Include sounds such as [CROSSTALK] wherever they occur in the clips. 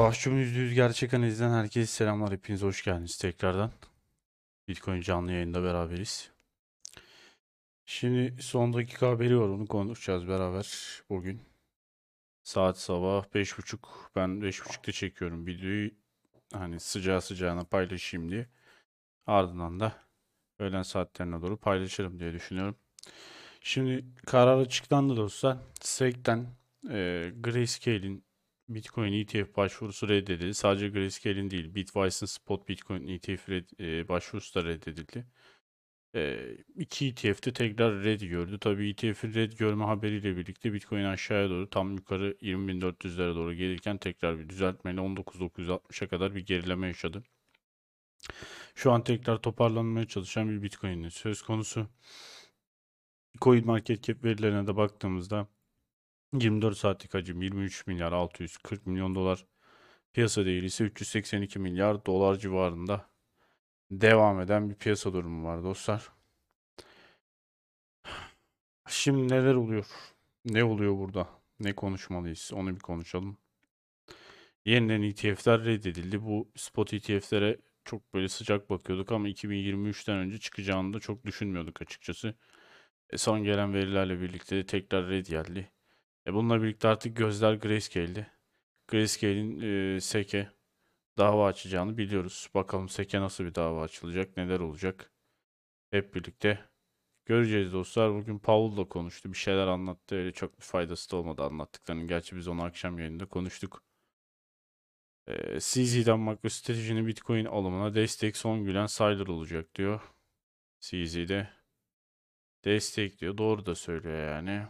Savaşçımın %100 gerçek analizden herkese selamlar. Hepiniz hoş geldiniz tekrardan. Bitcoin canlı yayında beraberiz. Şimdi son dakika haberi var onu konuşacağız beraber bugün. Saat sabah 5.30 ben 5.30'da çekiyorum videoyu. Hani sıcağı sıcağına paylaşayım diye. Ardından da öğlen saatlerine doğru paylaşırım diye düşünüyorum. Şimdi karar açıklandı dostlar. SEC'den e, Grayscale'in Bitcoin ETF başvurusu reddedildi. Sadece Grayscale'in değil, Bitwise'ın Spot Bitcoin ETF red, e, başvurusu da reddedildi. E, iki ETF'de tekrar red gördü. Tabii ETF'in red görme haberiyle birlikte Bitcoin aşağıya doğru tam yukarı 20.400'lere doğru gelirken tekrar bir düzeltmeyle 19.960'a kadar bir gerileme yaşadı. Şu an tekrar toparlanmaya çalışan bir Bitcoin'in söz konusu. Coin Market Cap verilerine de baktığımızda 24 saatlik hacim 23 milyar 640 milyon dolar. Piyasa değeri ise 382 milyar dolar civarında devam eden bir piyasa durumu var dostlar. Şimdi neler oluyor? Ne oluyor burada? Ne konuşmalıyız? Onu bir konuşalım. Yeniden ETF'ler reddedildi. Bu spot ETF'lere çok böyle sıcak bakıyorduk ama 2023'ten önce çıkacağını da çok düşünmüyorduk açıkçası. E son gelen verilerle birlikte de tekrar red geldi. E bununla birlikte artık gözler grayscale'di. Grayscale'in e, Seke dava açacağını biliyoruz. Bakalım Seke nasıl bir dava açılacak, neler olacak. Hep birlikte göreceğiz dostlar. Bugün Paul da konuştu, bir şeyler anlattı. Öyle çok bir faydası da olmadı anlattıklarının. Gerçi biz onu akşam yayında konuştuk. E, CZ'den makro Bitcoin alımına destek son gülen Sayler olacak diyor. CZ'de destek diyor. Doğru da söylüyor yani.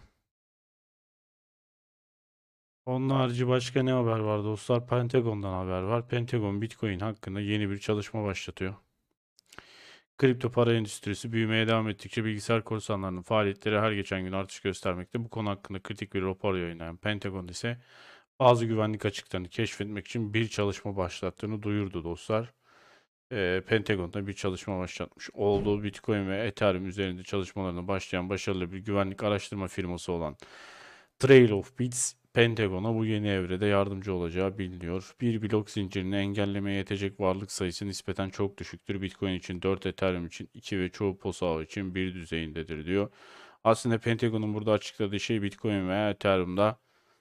Onun harici başka ne haber var dostlar? Pentagon'dan haber var. Pentagon Bitcoin hakkında yeni bir çalışma başlatıyor. Kripto para endüstrisi büyümeye devam ettikçe bilgisayar korsanlarının faaliyetleri her geçen gün artış göstermekte. Bu konu hakkında kritik bir rapor yayınlayan Pentagon ise bazı güvenlik açıklarını keşfetmek için bir çalışma başlattığını duyurdu dostlar. E, ee, Pentagon'da bir çalışma başlatmış olduğu Bitcoin ve Ethereum üzerinde çalışmalarına başlayan başarılı bir güvenlik araştırma firması olan Trail of Bits Pentagon'a bu yeni evrede yardımcı olacağı biliniyor. Bir blok zincirini engellemeye yetecek varlık sayısı nispeten çok düşüktür. Bitcoin için 4, Ethereum için 2 ve çoğu POS için 1 düzeyindedir diyor. Aslında Pentagon'un burada açıkladığı şey Bitcoin veya Ethereum'da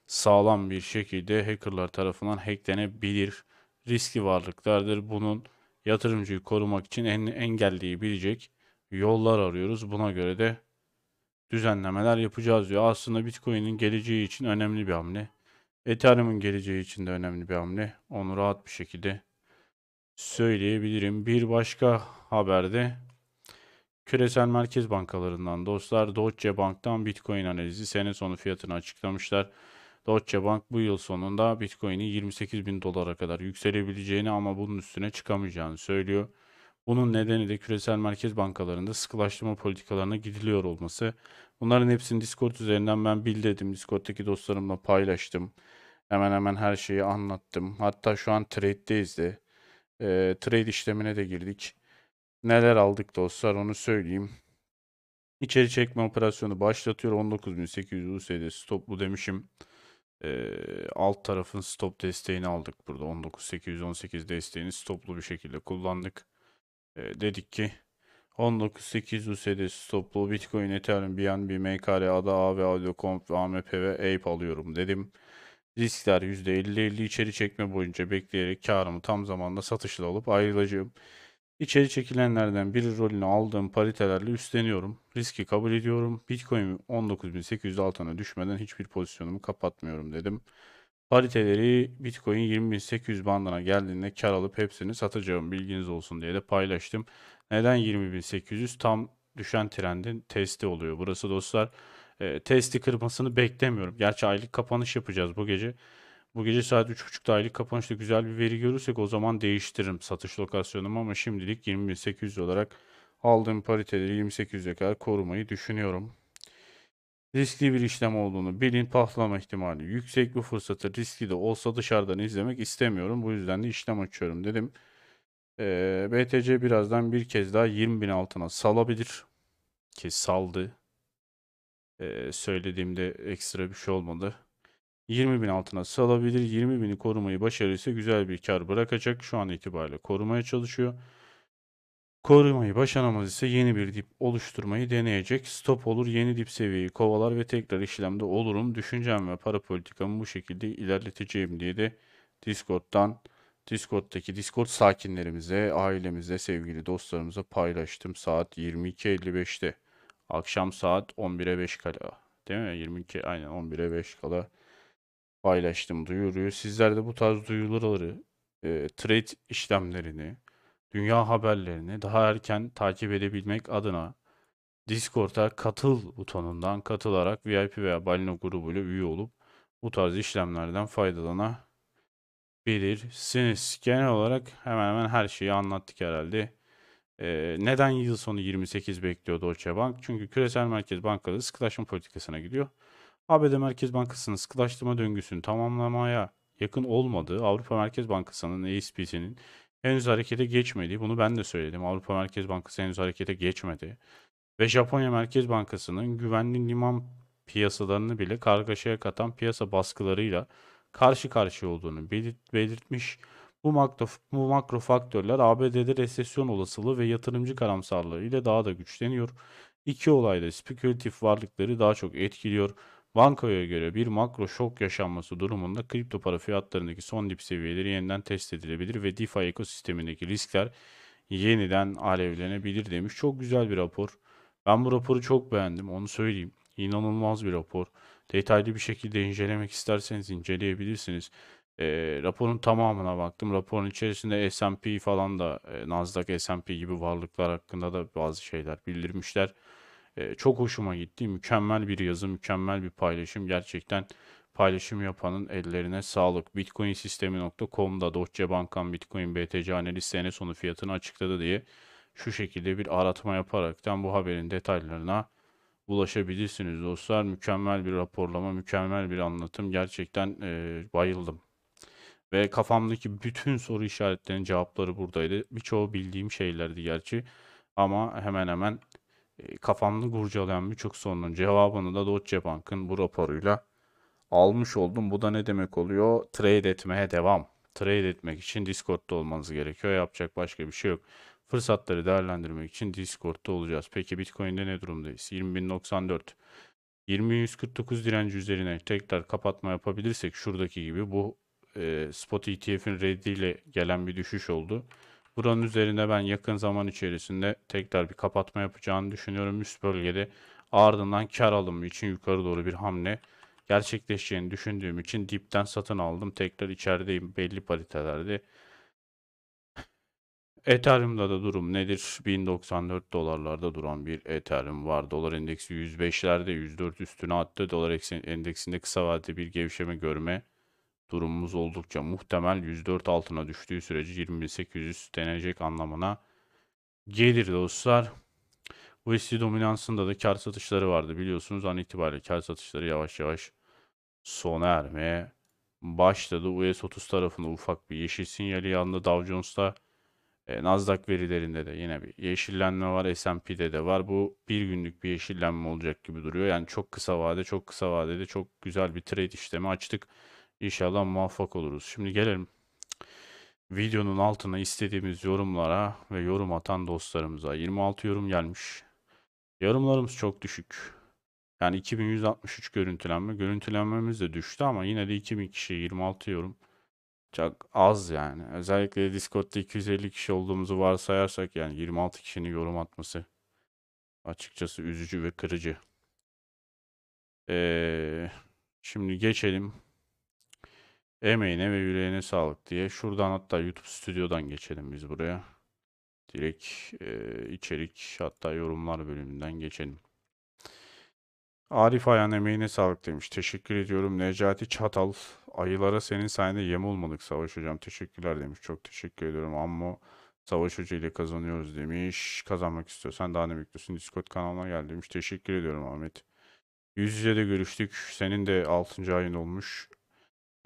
sağlam bir şekilde hackerlar tarafından hacklenebilir. Riski varlıklardır. Bunun yatırımcıyı korumak için en engelleyebilecek yollar arıyoruz. Buna göre de düzenlemeler yapacağız diyor. Aslında Bitcoin'in geleceği için önemli bir hamle. Ethereum'un geleceği için de önemli bir hamle. Onu rahat bir şekilde söyleyebilirim. Bir başka haberde küresel merkez bankalarından dostlar Deutsche Bank'tan Bitcoin analizi sene sonu fiyatını açıklamışlar. Deutsche Bank bu yıl sonunda Bitcoin'i 28 bin dolara kadar yükselebileceğini ama bunun üstüne çıkamayacağını söylüyor. Bunun nedeni de küresel merkez bankalarında sıkılaştırma politikalarına gidiliyor olması. Bunların hepsini Discord üzerinden ben bildirdim. Discord'daki dostlarımla paylaştım. Hemen hemen her şeyi anlattım. Hatta şu an trade'deyiz de. E, trade işlemine de girdik. Neler aldık dostlar onu söyleyeyim. İçeri çekme operasyonu başlatıyor. 19.800 USD stoplu demişim. E, alt tarafın stop desteğini aldık burada. 19.818 desteğini stoplu bir şekilde kullandık e, dedik ki 198 USD stoplu Bitcoin, Ethereum, BNB, MKR, ADA, a ve Audio, Comp, AMP ve Ape alıyorum dedim. Riskler %50-50 içeri çekme boyunca bekleyerek karımı tam zamanda satışla alıp ayrılacağım. İçeri çekilenlerden bir rolünü aldığım paritelerle üstleniyorum. Riski kabul ediyorum. Bitcoin 19.800 altına düşmeden hiçbir pozisyonumu kapatmıyorum dedim. Pariteleri Bitcoin 20.800 bandına geldiğinde kar alıp hepsini satacağım bilginiz olsun diye de paylaştım. Neden 20.800 tam düşen trendin testi oluyor. Burası dostlar e, testi kırmasını beklemiyorum. Gerçi aylık kapanış yapacağız bu gece. Bu gece saat 3.30'da aylık kapanışta güzel bir veri görürsek o zaman değiştiririm satış lokasyonumu ama şimdilik 20.800 olarak aldığım pariteleri 28'e kadar korumayı düşünüyorum riskli bir işlem olduğunu bilin patlama ihtimali yüksek bir fırsatı riskli de olsa dışarıdan izlemek istemiyorum bu yüzden de işlem açıyorum dedim. Ee, BTC birazdan bir kez daha 20 bin altına salabilir ki saldı ee, söylediğimde ekstra bir şey olmadı. 20 bin altına salabilir 20 bini korumayı başarırsa güzel bir kar bırakacak şu an itibariyle korumaya çalışıyor. Korumayı başaramaz ise yeni bir dip oluşturmayı deneyecek. Stop olur yeni dip seviyeyi kovalar ve tekrar işlemde olurum. Düşüncem ve para politikamı bu şekilde ilerleteceğim diye de Discord'dan Discord'daki Discord sakinlerimize, ailemize, sevgili dostlarımıza paylaştım saat 22.55'te. Akşam saat 11'e 5 kala. Değil mi? 22 aynen 11'e 5 kala paylaştım duyuruyu. Sizler de bu tarz duyuruları, e, trade işlemlerini, dünya haberlerini daha erken takip edebilmek adına Discord'a katıl butonundan katılarak VIP veya Balino grubuyla üye olup bu tarz işlemlerden faydalanabilirsiniz. Genel olarak hemen hemen her şeyi anlattık herhalde. Ee, neden yıl sonu 28 bekliyor Deutsche Bank? Çünkü küresel merkez bankaları sıkılaşma politikasına gidiyor. ABD Merkez Bankası'nın sıkılaştırma döngüsünü tamamlamaya yakın olmadığı Avrupa Merkez Bankası'nın ESP'sinin henüz harekete geçmedi. Bunu ben de söyledim. Avrupa Merkez Bankası henüz harekete geçmedi. Ve Japonya Merkez Bankası'nın güvenli liman piyasalarını bile kargaşaya katan piyasa baskılarıyla karşı karşıya olduğunu belirtmiş. Bu makro, bu makro faktörler ABD'de resesyon olasılığı ve yatırımcı karamsarlığı ile daha da güçleniyor. İki olayda spekülatif varlıkları daha çok etkiliyor. Bankoya göre bir makro şok yaşanması durumunda kripto para fiyatlarındaki son dip seviyeleri yeniden test edilebilir ve DeFi ekosistemindeki riskler yeniden alevlenebilir demiş. Çok güzel bir rapor. Ben bu raporu çok beğendim onu söyleyeyim. İnanılmaz bir rapor. Detaylı bir şekilde incelemek isterseniz inceleyebilirsiniz. E, raporun tamamına baktım. Raporun içerisinde S&P falan da e, Nasdaq S&P gibi varlıklar hakkında da bazı şeyler bildirmişler. Ee, çok hoşuma gitti. Mükemmel bir yazı, mükemmel bir paylaşım. Gerçekten paylaşım yapanın ellerine sağlık. Bitcoinsistemi.com'da Deutsche Bank'ın Bitcoin BTC analiz sene sonu fiyatını açıkladı diye şu şekilde bir aratma yaparaktan bu haberin detaylarına ulaşabilirsiniz dostlar. Mükemmel bir raporlama, mükemmel bir anlatım. Gerçekten e, bayıldım. Ve kafamdaki bütün soru işaretlerinin cevapları buradaydı. Birçoğu bildiğim şeylerdi gerçi. Ama hemen hemen e, kafamda kurcalayan birçok sorunun cevabını da Deutsche Bank'ın bu raporuyla almış oldum. Bu da ne demek oluyor? Trade etmeye devam. Trade etmek için Discord'da olmanız gerekiyor. Yapacak başka bir şey yok. Fırsatları değerlendirmek için Discord'da olacağız. Peki Bitcoin'de ne durumdayız? 20.094. 20.149 direnci üzerine tekrar kapatma yapabilirsek şuradaki gibi bu e, spot ETF'in reddiyle gelen bir düşüş oldu. Buranın üzerine ben yakın zaman içerisinde tekrar bir kapatma yapacağını düşünüyorum. Üst bölgede ardından kar alımı için yukarı doğru bir hamle gerçekleşeceğini düşündüğüm için dipten satın aldım. Tekrar içerideyim belli paritelerde. Ethereum'da da durum nedir? 1094 dolarlarda duran bir Ethereum var. Dolar endeksi 105'lerde 104 üstüne attı. Dolar endeksinde kısa vadede bir gevşeme görme durumumuz oldukça muhtemel. 104 altına düştüğü sürece 20800 denecek anlamına gelir dostlar. USD dominansında da kar satışları vardı biliyorsunuz. An itibariyle kar satışları yavaş yavaş sona ermeye başladı. US 30 tarafında ufak bir yeşil sinyali yandı. Dow Jones'ta e, Nasdaq verilerinde de yine bir yeşillenme var. S&P'de de var. Bu bir günlük bir yeşillenme olacak gibi duruyor. Yani çok kısa vade, çok kısa vadede çok güzel bir trade işlemi açtık. İnşallah muvaffak oluruz. Şimdi gelelim videonun altına istediğimiz yorumlara ve yorum atan dostlarımıza 26 yorum gelmiş. Yorumlarımız çok düşük. Yani 2163 görüntülenme. Görüntülenmemiz de düştü ama yine de 2000 kişi 26 yorum. Çok az yani. Özellikle Discord'da 250 kişi olduğumuzu varsayarsak yani 26 kişinin yorum atması açıkçası üzücü ve kırıcı. Ee, şimdi geçelim Emeğine ve yüreğine sağlık diye. Şuradan hatta YouTube stüdyodan geçelim biz buraya. Direkt e, içerik hatta yorumlar bölümünden geçelim. Arif Ayhan emeğine sağlık demiş. Teşekkür ediyorum. Necati Çatal. Ayılara senin sayende yem olmadık Savaş Hocam. Teşekkürler demiş. Çok teşekkür ediyorum. Ammo Savaş Hoca ile kazanıyoruz demiş. Kazanmak istiyorsan daha ne bekliyorsun? Discord kanalına gel demiş. Teşekkür ediyorum Ahmet. Yüz yüze de görüştük. Senin de 6. ayın olmuş.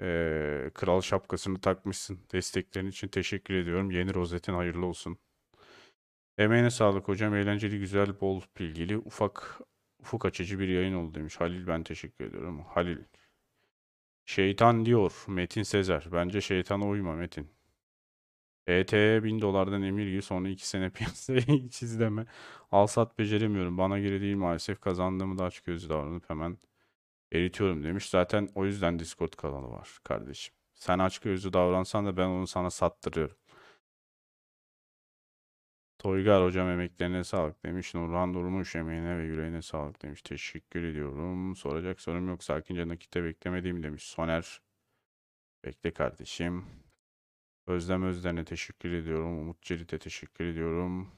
Ee, kral şapkasını takmışsın. Desteklerin için teşekkür ediyorum. Yeni rozetin hayırlı olsun. Emeğine sağlık hocam. Eğlenceli, güzel, bol bilgili, ufak ufuk açıcı bir yayın oldu demiş. Halil ben teşekkür ediyorum. Halil. Şeytan diyor Metin Sezer. Bence şeytana uyma Metin. ET'ye 1000 dolardan emir gibi sonra 2 sene [LAUGHS] piyasaya hiç izleme. Al sat beceremiyorum. Bana göre değil maalesef. Kazandığımı da açık gözlü davranıp hemen eritiyorum demiş. Zaten o yüzden Discord kanalı var kardeşim. Sen açık gözlü davransan da ben onu sana sattırıyorum. Toygar hocam emeklerine sağlık demiş. Nurhan Durmuş emeğine ve yüreğine sağlık demiş. Teşekkür ediyorum. Soracak sorum yok. Sakince nakitte beklemediğim demiş. Soner bekle kardeşim. Özlem Özden'e teşekkür ediyorum. Umut Cerit'e teşekkür ediyorum.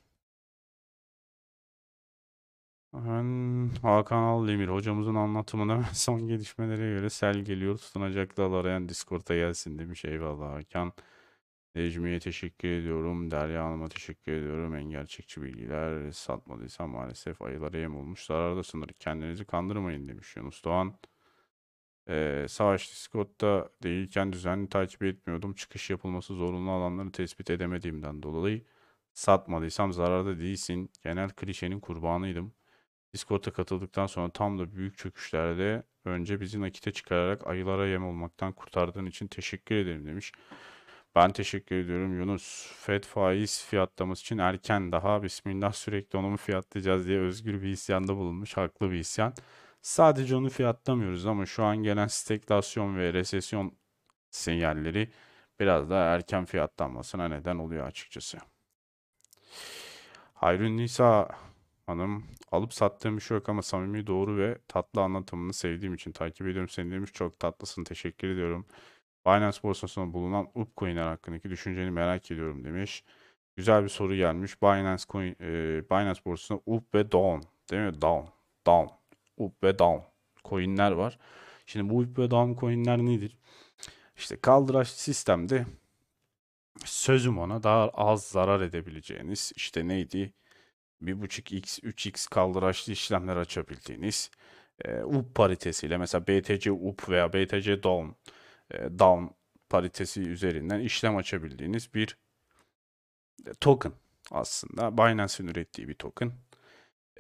Hem Hakan Aldemir hocamızın anlatımına [LAUGHS] son gelişmelere göre sel geliyor tutunacak tutunacaklar arayan Discord'a gelsin demiş. Eyvallah Hakan. Necmi'ye teşekkür ediyorum. Derya Hanım'a teşekkür ediyorum. En gerçekçi bilgiler satmadıysa maalesef ayılara yem olmuş. Zararda sınır. Kendinizi kandırmayın demiş Yunus Doğan. Ee, savaş Discord'da değilken düzenli takip etmiyordum. Çıkış yapılması zorunlu alanları tespit edemediğimden dolayı satmadıysam zararda değilsin. Genel klişenin kurbanıydım. Discord'a katıldıktan sonra tam da büyük çöküşlerde önce bizi nakite çıkararak ayılara yem olmaktan kurtardığın için teşekkür ederim demiş. Ben teşekkür ediyorum Yunus. FED faiz fiyatlaması için erken daha bismillah sürekli onu mu fiyatlayacağız diye özgür bir isyanda bulunmuş. Haklı bir isyan. Sadece onu fiyatlamıyoruz ama şu an gelen stagflasyon ve resesyon sinyalleri biraz daha erken fiyatlanmasına neden oluyor açıkçası. Hayrun Nisa Hanım alıp sattığım bir şey yok ama samimi doğru ve tatlı anlatımını sevdiğim için takip ediyorum seni demiş. Çok tatlısın teşekkür ediyorum. Binance borsasında bulunan Upcoin hakkındaki düşünceni merak ediyorum demiş. Güzel bir soru gelmiş. Binance coin, e, Binance borsasında up ve down değil mi? Down, down, up ve down coinler var. Şimdi bu up ve down coinler nedir? İşte kaldıraç sistemde sözüm ona daha az zarar edebileceğiniz işte neydi? 1.5x, 3x kaldıraçlı işlemler açabildiğiniz e, UP paritesiyle mesela BTC UP veya BTC DOWN e, DOWN paritesi üzerinden işlem açabildiğiniz bir e, token aslında. Binance'in ürettiği bir token.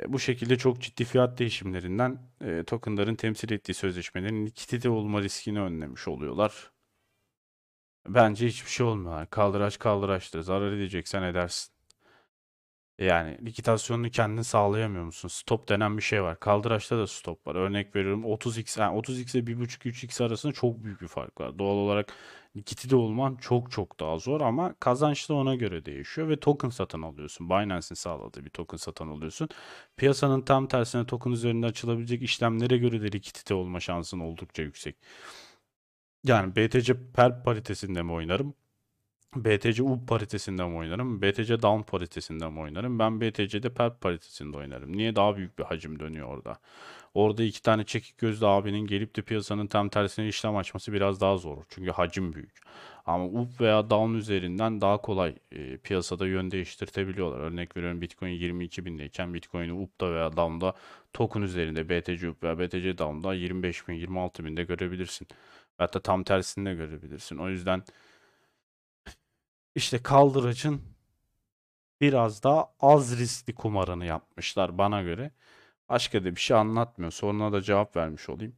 E, bu şekilde çok ciddi fiyat değişimlerinden e, tokenların temsil ettiği sözleşmelerin likidite olma riskini önlemiş oluyorlar. Bence hiçbir şey olmuyor. Kaldıraç kaldıraçtır. Zarar edeceksen edersin. Yani likitasyonunu kendin sağlayamıyor musun? Stop denen bir şey var. Kaldıraçta da stop var. Örnek veriyorum 30x yani 30x ile 1.5 3x arasında çok büyük bir fark var. Doğal olarak likiti de olman çok çok daha zor ama kazanç da ona göre değişiyor ve token satın alıyorsun. Binance'in sağladığı bir token satın alıyorsun. Piyasanın tam tersine token üzerinde açılabilecek işlemlere göre de likitite olma şansın oldukça yüksek. Yani BTC per paritesinde mi oynarım? BTC up paritesinde mi oynarım? BTC down paritesinde mi oynarım? Ben BTC'de perp paritesinde oynarım. Niye daha büyük bir hacim dönüyor orada? Orada iki tane çekik gözlü abinin gelip de piyasanın tam tersine işlem açması biraz daha zor. Çünkü hacim büyük. Ama up veya down üzerinden daha kolay e, piyasada yön değiştirtebiliyorlar. Örnek veriyorum Bitcoin 22 bindeyken Bitcoin'i up'ta veya down'da token üzerinde BTC up veya BTC down'da 25 bin 26 binde görebilirsin. Hatta tam tersini de görebilirsin. O yüzden işte kaldıracın biraz daha az riskli kumarını yapmışlar bana göre. Başka da bir şey anlatmıyor. Soruna da cevap vermiş olayım.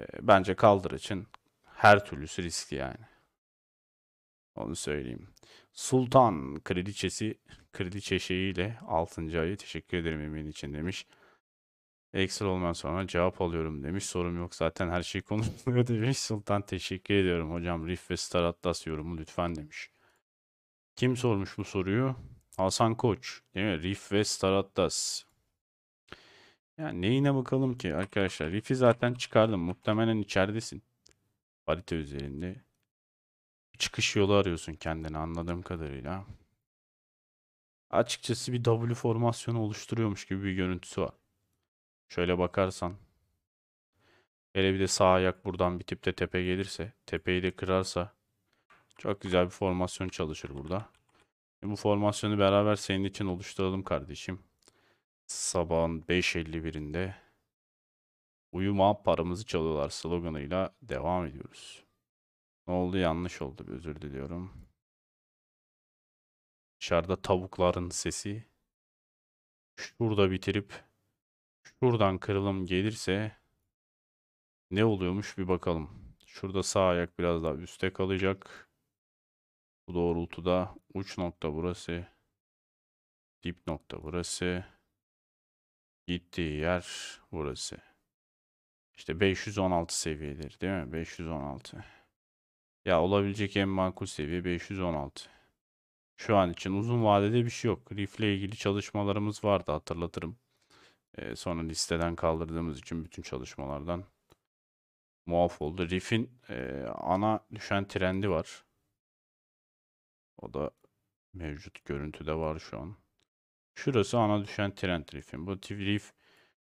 Ee, bence kaldıracın her türlüsü riskli yani. Onu söyleyeyim. Sultan kraliçesi kraliçe şeyiyle 6. ayı teşekkür ederim emin için demiş. Excel olmadan sonra cevap alıyorum demiş. Sorum yok zaten her şey konuşuluyor [LAUGHS] demiş. Sultan teşekkür ediyorum hocam. Riff ve Star Atlas yorumu lütfen demiş. Kim sormuş bu soruyu? Hasan Koç. Değil mi? Rif ve Starattas. Yani neyine bakalım ki arkadaşlar. Rif'i zaten çıkardım. Muhtemelen içeridesin. Parite üzerinde. Çıkış yolu arıyorsun kendini anladığım kadarıyla. Açıkçası bir W formasyonu oluşturuyormuş gibi bir görüntüsü var. Şöyle bakarsan. Hele bir de sağ ayak buradan bitip de tepe gelirse. Tepeyi de kırarsa. Çok güzel bir formasyon çalışır burada. E, bu formasyonu beraber senin için oluşturalım kardeşim. Sabahın 5.51'inde uyuma paramızı çalıyorlar sloganıyla devam ediyoruz. Ne oldu yanlış oldu bir özür diliyorum. Dışarıda tavukların sesi. Şurada bitirip şuradan kırılım gelirse ne oluyormuş bir bakalım. Şurada sağ ayak biraz daha üste kalacak. Bu doğrultuda uç nokta burası. Dip nokta burası. Gittiği yer burası. İşte 516 seviyedir değil mi? 516. Ya olabilecek en makul seviye 516. Şu an için uzun vadede bir şey yok. Rif ile ilgili çalışmalarımız vardı hatırlatırım. Ee, sonra listeden kaldırdığımız için bütün çalışmalardan muaf oldu. Rif'in e, ana düşen trendi var. O da mevcut görüntüde var şu an. Şurası ana düşen trend riff'in. Bu riff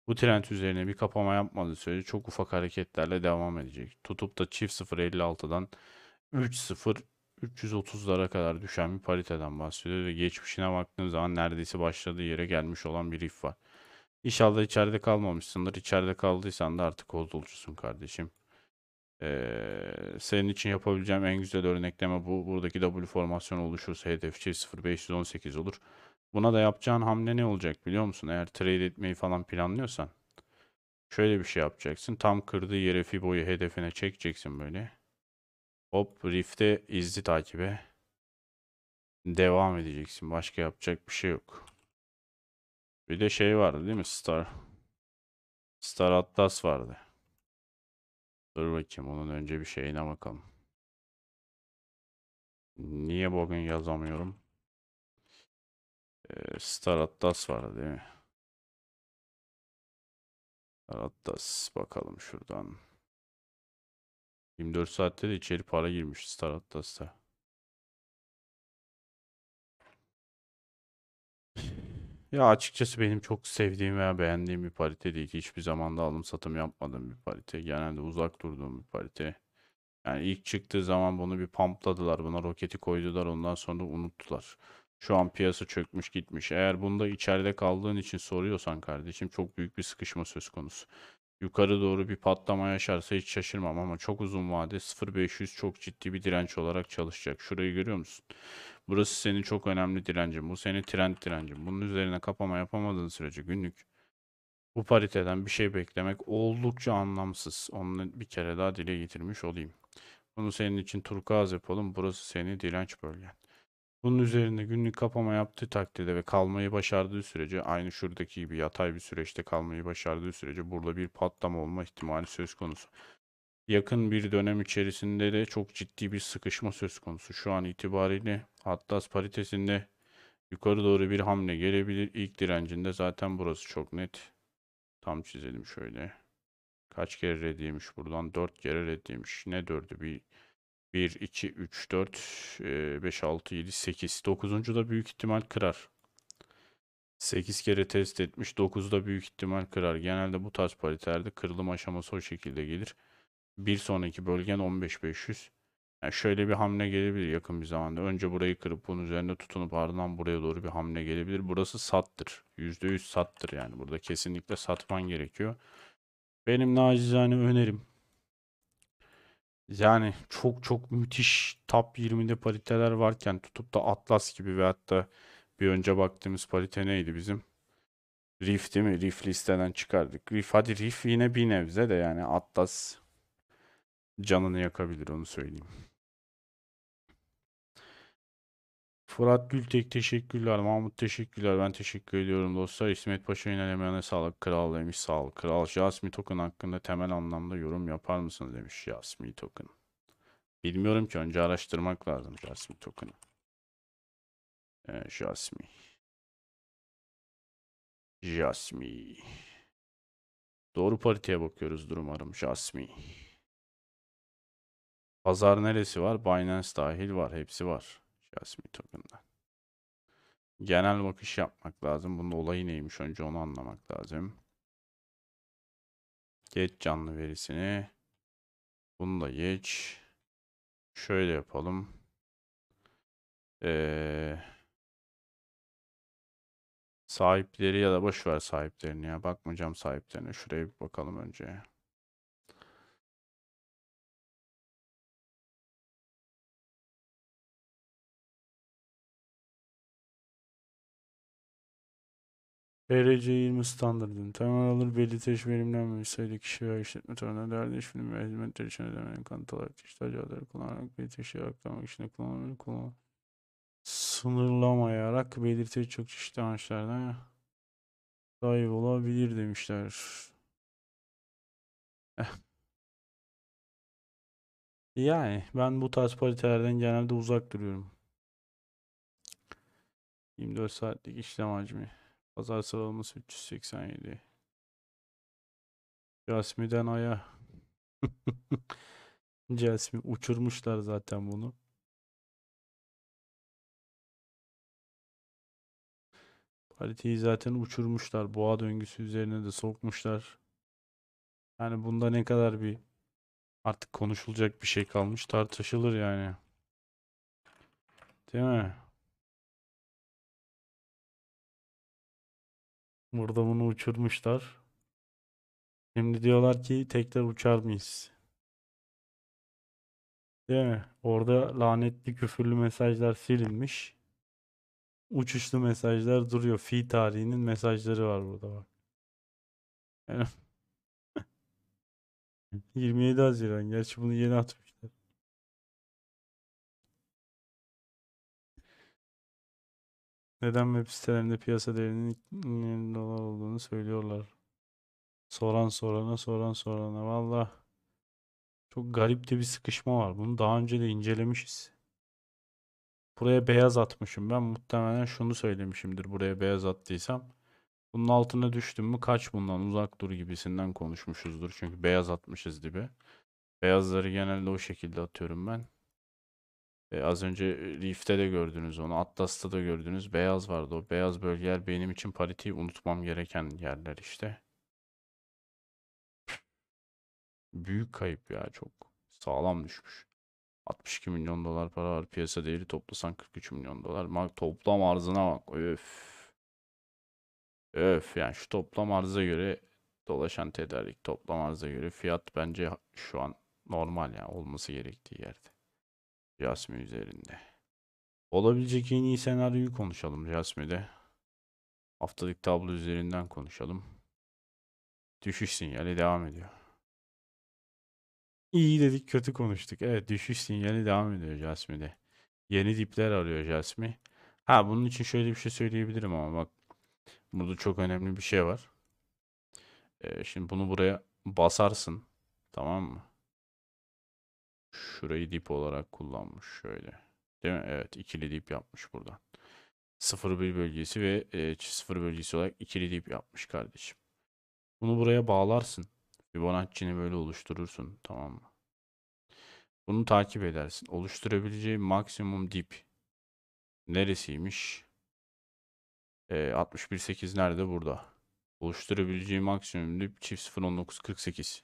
bu trend üzerine bir kapama yapmadığı sürece çok ufak hareketlerle devam edecek. Tutup da çift 0.56'dan 3.0 kadar düşen bir pariteden bahsediyor ve geçmişine baktığın zaman neredeyse başladığı yere gelmiş olan bir rif var. İnşallah içeride kalmamışsındır. İçeride kaldıysan da artık kozulcusun kardeşim. Ee, senin için yapabileceğim en güzel örnekleme bu. Buradaki W formasyon oluşursa hedef şey 0518 olur. Buna da yapacağın hamle ne olacak biliyor musun? Eğer trade etmeyi falan planlıyorsan. Şöyle bir şey yapacaksın. Tam kırdığı yere Fibo'yu hedefine çekeceksin böyle. Hop Rift'e izli takibe. Devam edeceksin. Başka yapacak bir şey yok. Bir de şey vardı değil mi? Star. Star Atlas vardı. Dur bakayım onun önce bir şeyine bakalım. Niye bugün yazamıyorum? Ee, Star Atlas vardı değil mi? Star Atlas bakalım şuradan. 24 saatte de içeri para girmiş Star Atlas'ta. Ya açıkçası benim çok sevdiğim veya beğendiğim bir parite değil. Hiçbir zaman da alım satım yapmadığım bir parite. Genelde uzak durduğum bir parite. Yani ilk çıktığı zaman bunu bir pumpladılar Buna roketi koydular. Ondan sonra unuttular. Şu an piyasa çökmüş gitmiş. Eğer bunda içeride kaldığın için soruyorsan kardeşim çok büyük bir sıkışma söz konusu. Yukarı doğru bir patlama yaşarsa hiç şaşırmam ama çok uzun vade 0.500 çok ciddi bir direnç olarak çalışacak. Şurayı görüyor musun? Burası senin çok önemli direncin. Bu senin trend direncin. Bunun üzerine kapama yapamadığın sürece günlük bu pariteden bir şey beklemek oldukça anlamsız. Onu bir kere daha dile getirmiş olayım. Bunu senin için turkuaz yapalım. Burası senin direnç bölgen. Bunun üzerinde günlük kapama yaptığı takdirde ve kalmayı başardığı sürece aynı şuradaki gibi yatay bir süreçte kalmayı başardığı sürece burada bir patlama olma ihtimali söz konusu yakın bir dönem içerisinde de çok ciddi bir sıkışma söz konusu. Şu an itibariyle Atlas paritesinde yukarı doğru bir hamle gelebilir. İlk direncinde zaten burası çok net. Tam çizelim şöyle. Kaç kere red yemiş buradan? 4 kere red yemiş. Ne 4'ü? Bir 1, 2, 3, 4, 5, 6, 7, 8. 9. da büyük ihtimal kırar. 8 kere test etmiş. 9'da büyük ihtimal kırar. Genelde bu tarz paritelerde kırılım aşaması o şekilde gelir. Bir sonraki bölgen 15500. Yani şöyle bir hamle gelebilir yakın bir zamanda. Önce burayı kırıp bunun üzerinde tutunup ardından buraya doğru bir hamle gelebilir. Burası sattır. %100 sattır yani. Burada kesinlikle satman gerekiyor. Benim nacizane önerim. Yani çok çok müthiş top 20'de pariteler varken tutup da Atlas gibi ve hatta bir önce baktığımız parite neydi bizim? Rift değil mi? Rift listeden çıkardık. Rift hadi Rift yine bir nebze de yani Atlas canını yakabilir onu söyleyeyim. Fırat Gültek teşekkürler. Mahmut teşekkürler. Ben teşekkür ediyorum dostlar. İsmet Paşa elemeğine sağlık. Kral demiş sağ Kral Jasmine Token hakkında temel anlamda yorum yapar mısınız demiş Jasmine Token. Bilmiyorum ki önce araştırmak lazım Jasmine Token'ı. Ee, Jasmine. Jasmine. Doğru pariteye bakıyoruz durum umarım. Jasmine. Pazar neresi var? Binance dahil var. Hepsi var. Jasmine token'da. Genel bakış yapmak lazım. Bunun olayı neymiş önce onu anlamak lazım. Geç canlı verisini. Bunu da geç. Şöyle yapalım. Ee, sahipleri ya da boş ver sahiplerini ya. Bakmayacağım sahiplerine. Şuraya bir bakalım önce. BRC20 e standartın temel alır belirteç verimlenmemiş sayıda kişi ve işletme tarafından değerli işbirliği ve hizmetler için ödemeli kanıt olarak dijital cihazları kullanarak belirteçi ayaklamak için kullanılabilir kullan sınırlamayarak belirteç çok çeşitli amaçlardan sahip olabilir demişler. Eh. yani ben bu tarz paritelerden genelde uzak duruyorum. 24 saatlik işlem hacmi. Pazar sıralaması 387. Jasmi'den Aya. [LAUGHS] Jasmi uçurmuşlar zaten bunu. Pariteyi zaten uçurmuşlar. Boğa döngüsü üzerine de sokmuşlar. Yani bunda ne kadar bir artık konuşulacak bir şey kalmış tartışılır yani. Değil mi? Burada bunu uçurmuşlar. Şimdi diyorlar ki tekrar uçar mıyız? Değil mi? Orada lanetli küfürlü mesajlar silinmiş. Uçuşlu mesajlar duruyor. Fi tarihinin mesajları var burada bak. [LAUGHS] Yani 27 Haziran. Gerçi bunu yeni atmış. Neden web sitelerinde piyasa değerinin dolar olduğunu söylüyorlar? Soran sorana soran sorana. Valla çok garip de bir sıkışma var. Bunu daha önce de incelemişiz. Buraya beyaz atmışım. Ben muhtemelen şunu söylemişimdir buraya beyaz attıysam. Bunun altına düştüm mü kaç bundan uzak dur gibisinden konuşmuşuzdur. Çünkü beyaz atmışız gibi. Beyazları genelde o şekilde atıyorum ben. E, az önce Reef'te de gördünüz onu. Atlas'ta da gördünüz. Beyaz vardı. O beyaz bölgeler benim için pariteyi unutmam gereken yerler işte. Büyük kayıp ya çok. Sağlam düşmüş. 62 milyon dolar para var. Piyasa değeri toplasan 43 milyon dolar. Toplam arzına bak. Öf. Öf yani şu toplam arıza göre dolaşan tedarik toplam arıza göre fiyat bence şu an normal ya yani, olması gerektiği yerde. Jasmine üzerinde. Olabilecek en iyi senaryoyu konuşalım Jasmine'de. Haftalık tablo üzerinden konuşalım. Düşüş sinyali devam ediyor. İyi dedik kötü konuştuk. Evet düşüş sinyali devam ediyor Jasmine'de. Yeni dipler arıyor Jasmine. Ha bunun için şöyle bir şey söyleyebilirim ama bak. Burada çok önemli bir şey var. Ee, şimdi bunu buraya basarsın. Tamam mı? Şurayı dip olarak kullanmış şöyle. Değil mi? Evet ikili dip yapmış buradan. 0-1 bölgesi ve e, 0 bölgesi olarak ikili dip yapmış kardeşim. Bunu buraya bağlarsın. Fibonacci'ni böyle oluşturursun. Tamam mı? Bunu takip edersin. Oluşturabileceği maksimum dip neresiymiş? E, 61.8 nerede? Burada. Oluşturabileceği maksimum dip çift 0.19.48.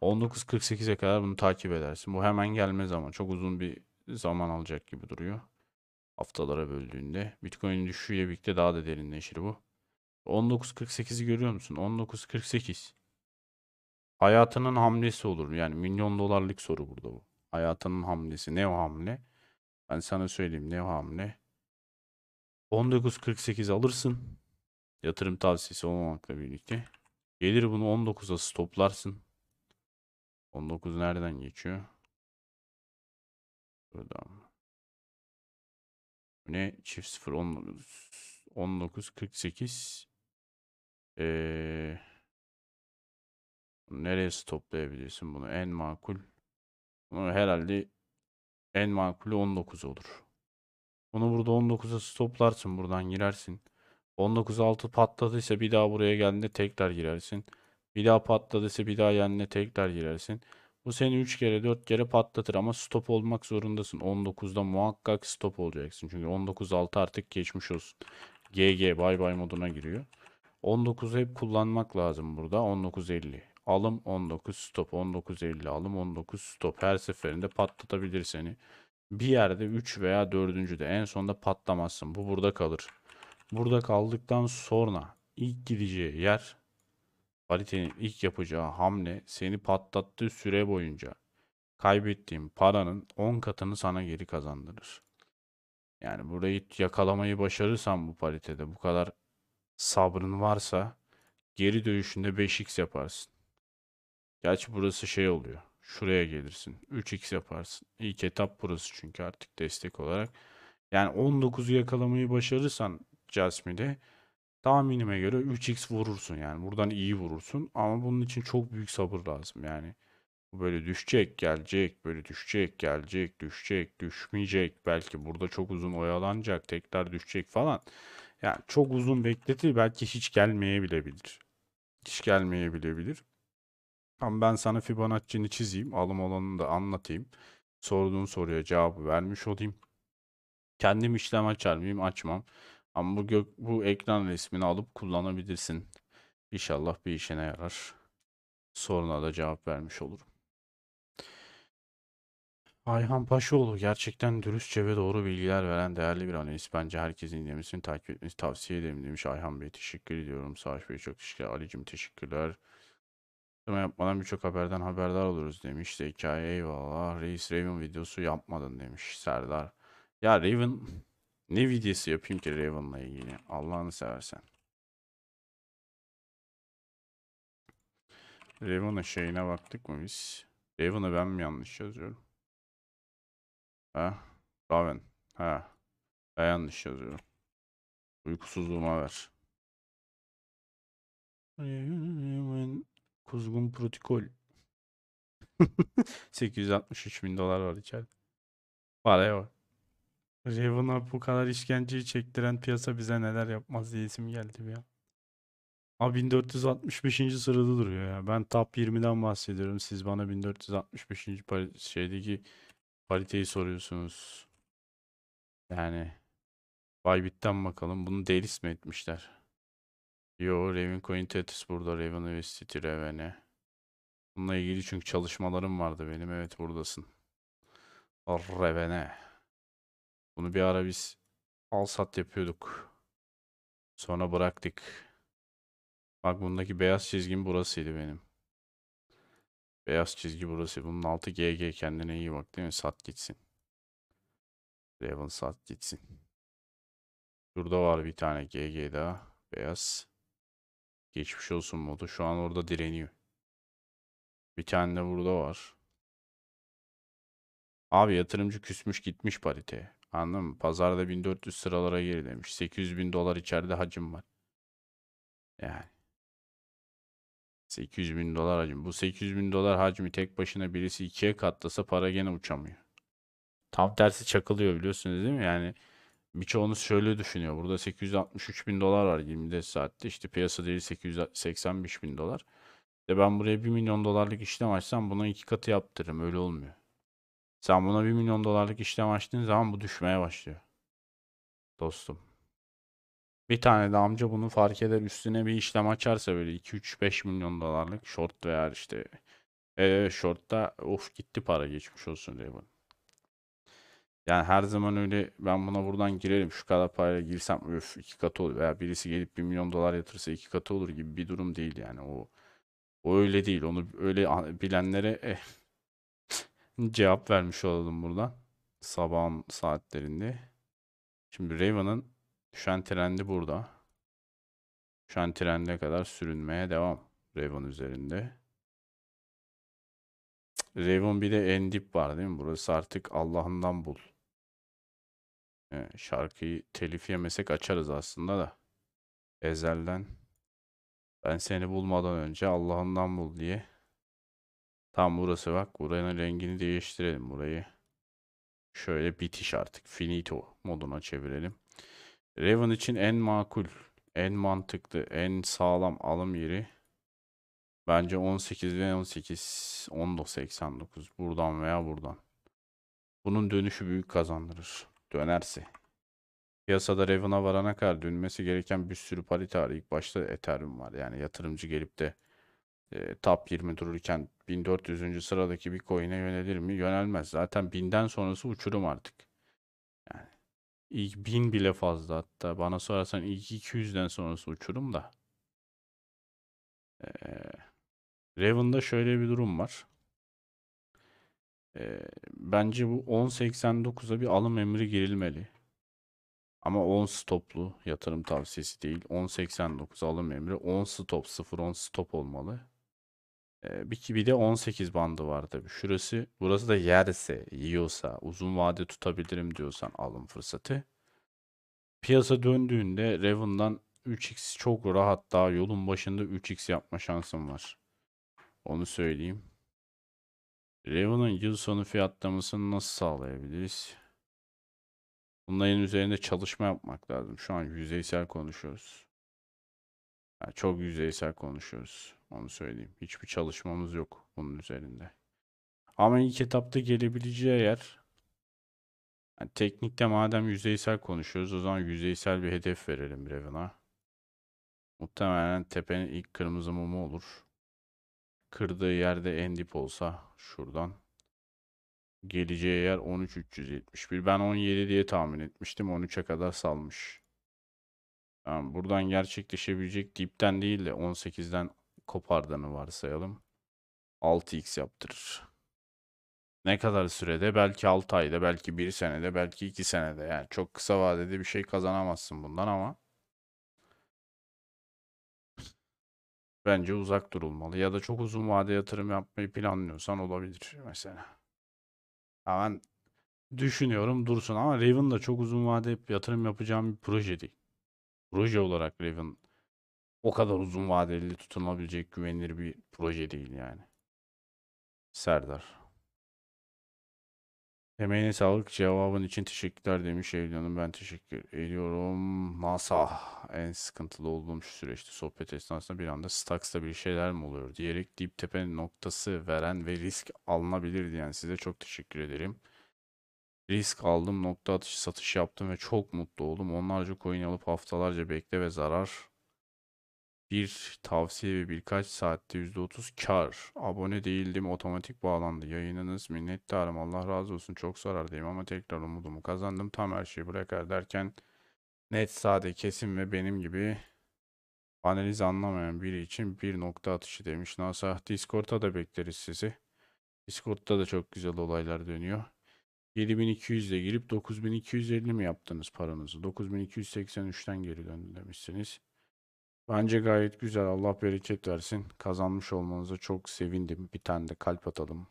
19.48'e kadar bunu takip edersin. Bu hemen gelmez ama çok uzun bir zaman alacak gibi duruyor. Haftalara böldüğünde. Bitcoin'in düşüşüyle birlikte daha da derinleşir bu. 19.48'i görüyor musun? 19.48. Hayatının hamlesi olur. Yani milyon dolarlık soru burada bu. Hayatının hamlesi. Ne o hamle? Ben sana söyleyeyim ne o hamle? 19.48 alırsın. Yatırım tavsiyesi olmamakla birlikte. Gelir bunu 19'a stoplarsın. 19 nereden geçiyor? Buradan. Ne? Çift 0 19 19 48 ee, nereye toplayabilirsin bunu? En makul bunu herhalde en makulü 19 olur. Bunu burada 19'a stoplarsın buradan girersin. 19 6 patladıysa bir daha buraya geldiğinde tekrar girersin. Bir daha patladıysa bir daha yanına tekrar girersin. Bu seni 3 kere 4 kere patlatır ama stop olmak zorundasın. 19'da muhakkak stop olacaksın. Çünkü 19-6 artık geçmiş olsun. GG bay bay moduna giriyor. 19'u hep kullanmak lazım burada. 1950 alım 19 stop 1950 alım 19 stop her seferinde patlatabilir seni. Bir yerde 3 veya 4. de en sonda patlamazsın. Bu burada kalır. Burada kaldıktan sonra ilk gideceği yer Kalitenin ilk yapacağı hamle seni patlattığı süre boyunca kaybettiğin paranın 10 katını sana geri kazandırır. Yani burayı yakalamayı başarırsan bu paritede bu kadar sabrın varsa geri dönüşünde 5x yaparsın. Gerçi burası şey oluyor. Şuraya gelirsin. 3x yaparsın. İlk etap burası çünkü artık destek olarak. Yani 19'u yakalamayı başarırsan Jasmine'de Tahminime göre 3x vurursun yani. Buradan iyi vurursun ama bunun için çok büyük sabır lazım yani. Böyle düşecek, gelecek, böyle düşecek, gelecek, düşecek, düşmeyecek. Belki burada çok uzun oyalanacak, tekrar düşecek falan. Yani çok uzun bekleti belki hiç gelmeyebilebilir. Hiç gelmeyebilebilir. Ama ben sana Fibonacci'ni çizeyim, alım olanını da anlatayım. Sorduğun soruya cevabı vermiş olayım. Kendim işlem açar mıyım? Açmam. Ama bu, gök, bu ekran resmini alıp kullanabilirsin. İnşallah bir işine yarar. Soruna da cevap vermiş olurum. Ayhan Paşaoğlu gerçekten dürüstçe ve doğru bilgiler veren değerli bir analist Bence herkesin inlemesini takip etmesini tavsiye ederim demiş Ayhan Bey. Teşekkür ediyorum. Savaş Bey çok teşekkürler. Ali'cim teşekkürler. Ama yapmadan birçok haberden haberdar oluruz demiş. Zekai eyvallah. Reis Raven videosu yapmadın demiş Serdar. Ya Raven ne videosu yapayım ki Raven'la ilgili? Allah'ını seversen. Raven'a şeyine baktık mı biz? Raven'a ben mi yanlış yazıyorum? Ha? Raven. Ha. Ben yanlış yazıyorum. Uykusuzluğuma ver. Kuzgun protokol. 863 [LAUGHS] [LAUGHS] bin dolar var içeride. Paraya var. Raven'a bu kadar işkenceyi çektiren piyasa bize neler yapmaz diye isim geldi bir an. Ama 1465. sırada duruyor ya. Ben top 20'den bahsediyorum. Siz bana 1465. Par- şeydeki kaliteyi soruyorsunuz. Yani Bybit'ten bakalım. Bunu delist mi etmişler? Yo Raven Coin Tetris burada. Raven University Raven'e. Bununla ilgili çünkü çalışmalarım vardı benim. Evet buradasın. Raven'e. Bunu bir ara biz al sat yapıyorduk. Sonra bıraktık. Bak bundaki beyaz çizgim burasıydı benim. Beyaz çizgi burası. Bunun altı GG kendine iyi bak değil mi? Sat gitsin. Raven sat gitsin. Şurada var bir tane GG daha. Beyaz. Geçmiş olsun modu. Şu an orada direniyor. Bir tane de burada var. Abi yatırımcı küsmüş gitmiş pariteye. Anladın mı? Pazarda 1400 sıralara geri demiş. 800 bin dolar içeride hacim var. Yani. 800 bin dolar hacim. Bu 800 bin dolar hacmi tek başına birisi ikiye katlasa para gene uçamıyor. Tam tersi çakılıyor biliyorsunuz değil mi? Yani birçoğunuz şöyle düşünüyor. Burada 863 bin dolar var 24 saatte. İşte piyasa değeri 885 bin dolar. İşte ben buraya 1 milyon dolarlık işlem açsam bunun iki katı yaptırırım. Öyle olmuyor. Sen buna 1 milyon dolarlık işlem açtığın zaman bu düşmeye başlıyor. Dostum. Bir tane de amca bunu fark eder üstüne bir işlem açarsa böyle 2-3-5 milyon dolarlık short veya işte e, shortta of gitti para geçmiş olsun diye bunu. Yani her zaman öyle ben buna buradan girelim şu kadar parayla girsem öf iki katı olur veya birisi gelip bir milyon dolar yatırsa iki katı olur gibi bir durum değil yani o o öyle değil onu öyle bilenlere eh, cevap vermiş olalım buradan Sabahın saatlerinde. Şimdi Raven'ın düşen trendi burada. Düşen trende kadar sürünmeye devam Raven üzerinde. Raven bir de endip var değil mi? Burası artık Allah'ından bul. Yani ee, şarkıyı telif yemesek açarız aslında da. Ezel'den. Ben seni bulmadan önce Allah'ından bul diye Tam burası bak. Buranın rengini değiştirelim burayı. Şöyle bitiş artık. Finito moduna çevirelim. Raven için en makul, en mantıklı, en sağlam alım yeri bence 18 ve 18 10.89 buradan veya buradan. Bunun dönüşü büyük kazandırır. Dönerse. Piyasada Raven'a varana kadar dönmesi gereken bir sürü parite var. İlk başta Ethereum var. Yani yatırımcı gelip de e, top 20 dururken 1400. sıradaki bir coin'e yönelir mi? Yönelmez. Zaten 1000'den sonrası uçurum artık. Yani ilk 1000 bile fazla hatta. Bana sorarsan ilk 200'den sonrası uçurum da. Ee, Raven'da şöyle bir durum var. Ee, bence bu 10.89'a bir alım emri girilmeli. Ama 10 stoplu yatırım tavsiyesi değil. 10.89 alım emri 10 stop 0 10 stop olmalı. E, bir de 18 bandı var tabii. Şurası burası da yerse, yiyorsa, uzun vade tutabilirim diyorsan alın fırsatı. Piyasa döndüğünde Raven'dan 3x çok rahat daha yolun başında 3x yapma şansım var. Onu söyleyeyim. Raven'ın yıl sonu fiyatlamasını nasıl sağlayabiliriz? Bunların üzerinde çalışma yapmak lazım. Şu an yüzeysel konuşuyoruz. Yani çok yüzeysel konuşuyoruz. Onu söyleyeyim. Hiçbir çalışmamız yok bunun üzerinde. Ama ilk etapta gelebileceği yer yani teknikte madem yüzeysel konuşuyoruz o zaman yüzeysel bir hedef verelim Reven'a. Muhtemelen tepenin ilk kırmızı mumu olur. Kırdığı yerde en dip olsa şuradan. Geleceği yer 13371. Ben 17 diye tahmin etmiştim. 13'e kadar salmış. Tamam, buradan gerçekleşebilecek dipten değil de 18'den kopardığını varsayalım. 6x yaptırır. Ne kadar sürede? Belki 6 ayda, belki 1 senede, belki 2 senede. Yani çok kısa vadede bir şey kazanamazsın bundan ama bence uzak durulmalı. Ya da çok uzun vade yatırım yapmayı planlıyorsan olabilir mesela. Ya ben düşünüyorum dursun ama Raven da çok uzun vade yatırım yapacağım bir proje değil proje olarak Raven o kadar uzun vadeli tutunabilecek güvenilir bir proje değil yani. Serdar. Emeğine sağlık. Cevabın için teşekkürler demiş Eylül Ben teşekkür ediyorum. Masa. En sıkıntılı olduğum şu süreçte sohbet esnasında bir anda Stacks'ta bir şeyler mi oluyor diyerek dip tepe noktası veren ve risk alınabilir diyen size çok teşekkür ederim. Risk aldım, nokta atışı satış yaptım ve çok mutlu oldum. Onlarca coin alıp haftalarca bekle ve zarar. Bir tavsiye ve birkaç saatte %30 kar. Abone değildim, otomatik bağlandı. Yayınınız minnettarım, Allah razı olsun. Çok zarardayım ama tekrar umudumu kazandım. Tam her şeyi bırakar derken net, sade, kesim ve benim gibi analiz anlamayan biri için bir nokta atışı demiş. Nasah Discord'a da bekleriz sizi. Discord'da da çok güzel olaylar dönüyor. 7200 ile girip 9250 mi yaptınız paranızı? 9283'ten geri döndü demişsiniz. Bence gayet güzel. Allah bereket versin. Kazanmış olmanıza çok sevindim. Bir tane de kalp atalım.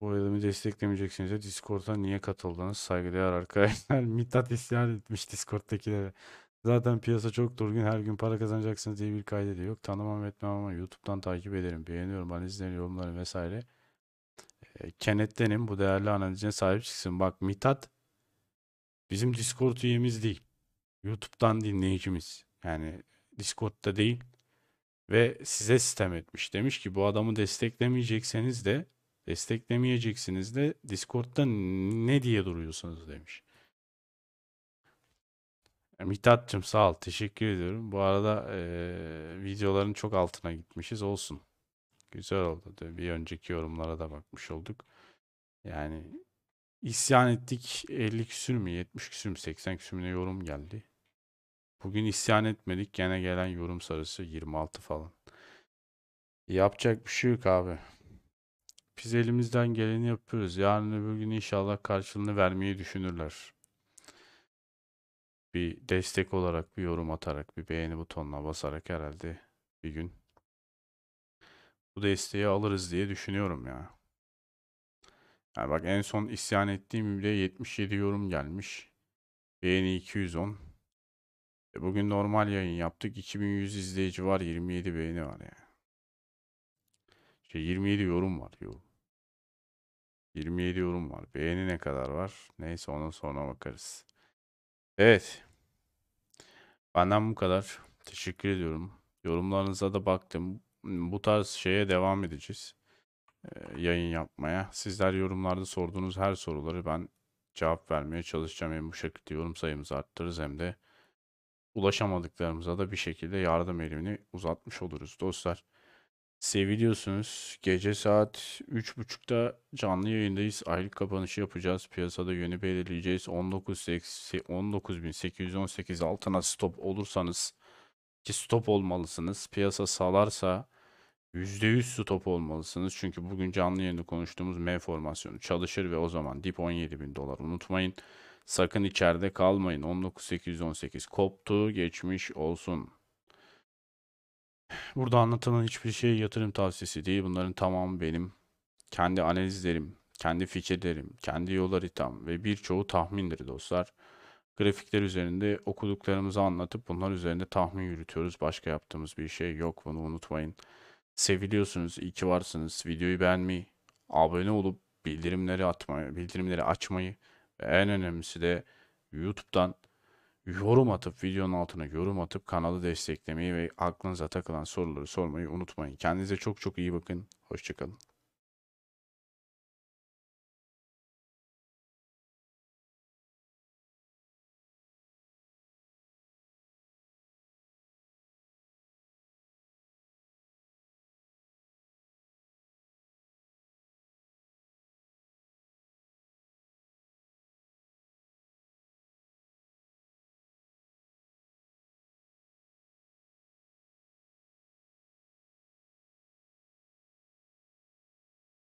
Bu elimi desteklemeyeceksiniz de Discord'a niye katıldınız? Saygıdeğer arkadaşlar. [LAUGHS] Mithat isyan etmiş Discord'dakilere. Zaten piyasa çok durgun. Her gün para kazanacaksınız diye bir kaydı yok. Tanımam etmem ama YouTube'dan takip ederim. Beğeniyorum analizlerini, yorumları vesaire. E, kenetlenin bu değerli analizine sahip çıksın. Bak Mitat bizim Discord üyemiz değil. YouTube'dan dinleyicimiz. Yani Discord'da değil. Ve size sistem etmiş. Demiş ki bu adamı desteklemeyecekseniz de desteklemeyeceksiniz de Discord'da ne diye duruyorsunuz demiş. E, Mithat'cığım sağ ol. Teşekkür ediyorum. Bu arada e, videoların çok altına gitmişiz. Olsun. Güzel oldu. Bir önceki yorumlara da bakmış olduk. Yani isyan ettik 50 küsür mü 70 küsür mü 80 küsür mü yorum geldi. Bugün isyan etmedik gene gelen yorum sarısı 26 falan. Yapacak bir şey yok abi. Biz elimizden geleni yapıyoruz. Yarın öbür gün inşallah karşılığını vermeyi düşünürler. Bir destek olarak, bir yorum atarak, bir beğeni butonuna basarak herhalde bir gün bu desteği alırız diye düşünüyorum ya. Yani bak en son isyan ettiğim bile 77 yorum gelmiş. Beğeni 210. E bugün normal yayın yaptık. 2100 izleyici var. 27 beğeni var yani. Şey 27 yorum var. Yorum. 27 yorum var. Beğeni ne kadar var? Neyse onun sonra bakarız. Evet. Benden bu kadar. Teşekkür ediyorum. Yorumlarınıza da baktım bu tarz şeye devam edeceğiz. E, yayın yapmaya. Sizler yorumlarda sorduğunuz her soruları ben cevap vermeye çalışacağım. Hem bu şekilde yorum sayımızı arttırırız hem de ulaşamadıklarımıza da bir şekilde yardım elini uzatmış oluruz dostlar. Seviliyorsunuz. Gece saat 3.30'da canlı yayındayız. Aylık kapanışı yapacağız. Piyasada yönü belirleyeceğiz. 19.818 altına stop olursanız ki stop olmalısınız. Piyasa salarsa %100 stop olmalısınız. Çünkü bugün canlı yayında konuştuğumuz M formasyonu çalışır ve o zaman dip 17 bin dolar unutmayın. Sakın içeride kalmayın. 19818 koptu. Geçmiş olsun. Burada anlatılan hiçbir şey yatırım tavsiyesi değil. Bunların tamamı benim kendi analizlerim, kendi fikirlerim, kendi yol haritam ve birçoğu tahmindir dostlar. Grafikler üzerinde okuduklarımızı anlatıp bunlar üzerinde tahmin yürütüyoruz. Başka yaptığımız bir şey yok. Bunu unutmayın seviliyorsunuz. İyi ki varsınız. Videoyu beğenmeyi, abone olup bildirimleri atmayı, bildirimleri açmayı ve en önemlisi de YouTube'dan yorum atıp videonun altına yorum atıp kanalı desteklemeyi ve aklınıza takılan soruları sormayı unutmayın. Kendinize çok çok iyi bakın. Hoşçakalın.